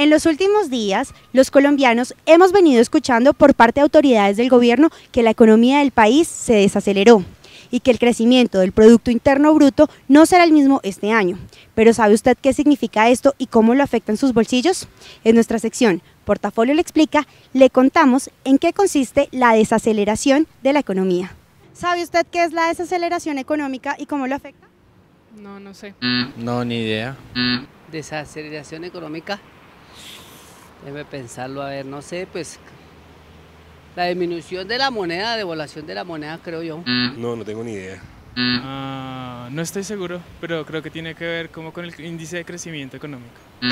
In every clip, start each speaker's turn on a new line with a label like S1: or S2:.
S1: En los últimos días, los colombianos hemos venido escuchando por parte de autoridades del gobierno que la economía del país se desaceleró y que el crecimiento del Producto Interno Bruto no será el mismo este año. Pero ¿sabe usted qué significa esto y cómo lo afecta en sus bolsillos? En nuestra sección Portafolio le explica, le contamos en qué consiste la desaceleración de la economía. ¿Sabe usted qué es la desaceleración económica y cómo lo afecta? No, no sé. Mm. No, ni idea. Mm. Desaceleración económica Déjeme pensarlo, a ver, no sé, pues la disminución de la moneda, devaluación de la moneda, creo yo. Mm. No, no tengo ni idea. Mm. Ah, no estoy seguro, pero creo que tiene que ver como con el índice de crecimiento económico. Mm.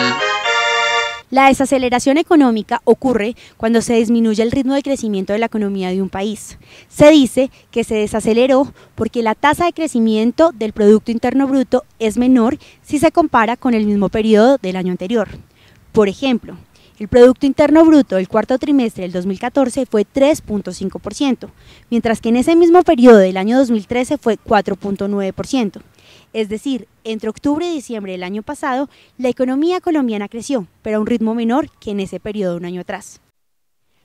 S1: La desaceleración económica ocurre cuando se disminuye el ritmo de crecimiento de la economía de un país. Se dice que se desaceleró porque la tasa de crecimiento del Producto Interno Bruto es menor si se compara con el mismo periodo del año anterior. Por ejemplo, el Producto Interno Bruto del cuarto trimestre del 2014 fue 3.5%, mientras que en ese mismo periodo del año 2013 fue 4.9%. Es decir, entre octubre y diciembre del año pasado, la economía colombiana creció, pero a un ritmo menor que en ese periodo un año atrás.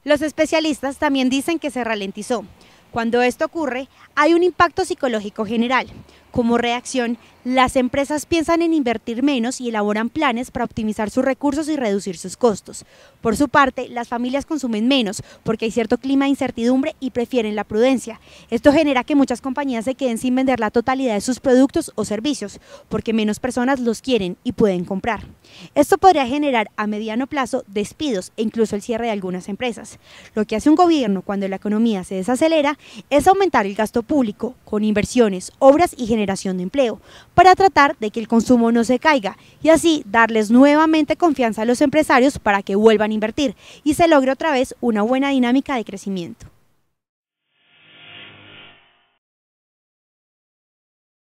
S1: Los especialistas también dicen que se ralentizó. Cuando esto ocurre, hay un impacto psicológico general, como reacción, las empresas piensan en invertir menos y elaboran planes para optimizar sus recursos y reducir sus costos. Por su parte, las familias consumen menos porque hay cierto clima de incertidumbre y prefieren la prudencia. Esto genera que muchas compañías se queden sin vender la totalidad de sus productos o servicios porque menos personas los quieren y pueden comprar. Esto podría generar a mediano plazo despidos e incluso el cierre de algunas empresas. Lo que hace un gobierno cuando la economía se desacelera es aumentar el gasto público con inversiones, obras y generaciones generación de empleo, para tratar de que el consumo no se caiga y así darles nuevamente confianza a los empresarios para que vuelvan a invertir y se logre otra vez una buena dinámica de crecimiento.